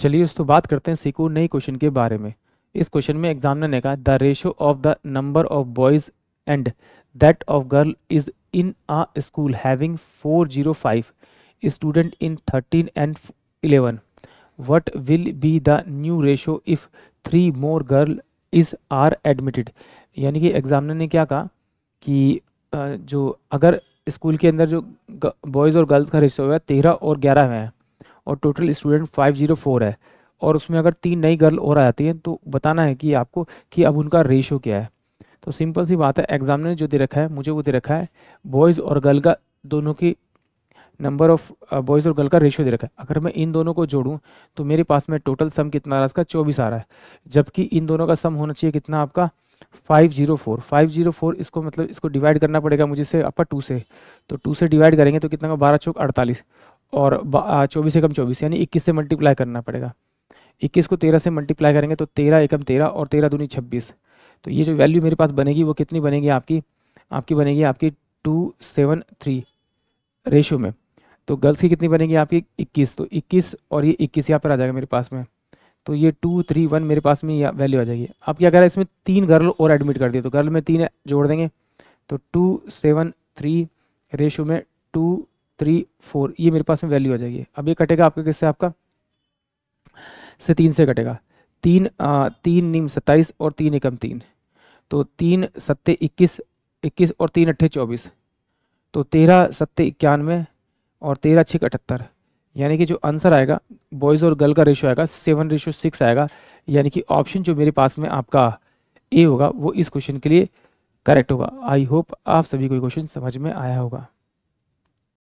चलिए उस तो बात करते हैं सीखो नई क्वेश्चन के बारे में इस क्वेश्चन में एग्जामिनर ने कहा the ratio of the number of boys and that of girl is in a school having 405 student in 13 and 11 what will be the new ratio if three more girl is are admitted यानी कि examiner ने क्या कहा कि जो अगर school के अंदर जो बॉयज़ और गर्ल्स का रेशो है तेरह और ग्यारह में है और टोटल स्टूडेंट 504 है और उसमें अगर तीन नई गर्ल और आ जाती हैं तो बताना है कि आपको कि अब उनका रेशो क्या है तो सिंपल सी बात है एग्जाम ने जो दे रखा है मुझे वो दे रखा है बॉयज़ और गर्ल का दोनों की नंबर ऑफ़ बॉयज़ और गर्ल का रेशो दे रखा है अगर मैं इन दोनों को जोड़ूँ तो मेरे पास में टोटल सम कितना आ रहा है इसका चौबीस आ रहा है जबकि इन दोनों का सम होना चाहिए कितना आपका five zero four five zero four इसको मतलब इसको डिवाइड करना पड़ेगा मुझे से आपका टू से तो टू से डिवाइड करेंगे तो कितना का बारह चौक अड़तालीस और चौबीस एकम चौबीस यानी इक्कीस से मल्टीप्लाई करना पड़ेगा इक्कीस को तेरह से मल्टीप्लाई करेंगे तो तेरह एकम तेरह और तेरह दूनी छब्बीस तो ये जो वैल्यू मेरे पास बनेगी वो कितनी बनेगी आपकी आपकी बनेगी आपकी टू सेवन थ्री रेशो में तो गर्ल्स की कितनी बनेगी आपकी इक्कीस तो इक्कीस और ये इक्कीस यहाँ पर आ जाएगा मेरे पास में तो ये टू थ्री वन मेरे पास में यह वैल्यू आ जाएगी आप क्या कह इसमें तीन गर्ल और एडमिट कर दिए तो गर्ल में तीन जोड़ देंगे तो टू सेवन थ्री रेशो में टू थ्री फोर ये मेरे पास में वैल्यू आ जाएगी अब ये कटेगा आपका किससे आपका से तीन से कटेगा तीन आ, तीन नीम सत्ताईस और तीन एकम तीन तो तीन सत्ते इक्कीस इक्कीस और तीन अट्ठे चौबीस तो तेरह सत्ते इक्यानवे और तेरह छः अठहत्तर यानी कि जो आंसर आएगा बॉयज़ और गर्ल का रेशो आएगा सेवन रेशो सिक्स आएगा यानी कि ऑप्शन जो मेरे पास में आपका ए होगा वो इस क्वेश्चन के लिए करेक्ट होगा आई होप आप सभी को क्वेश्चन समझ में आया होगा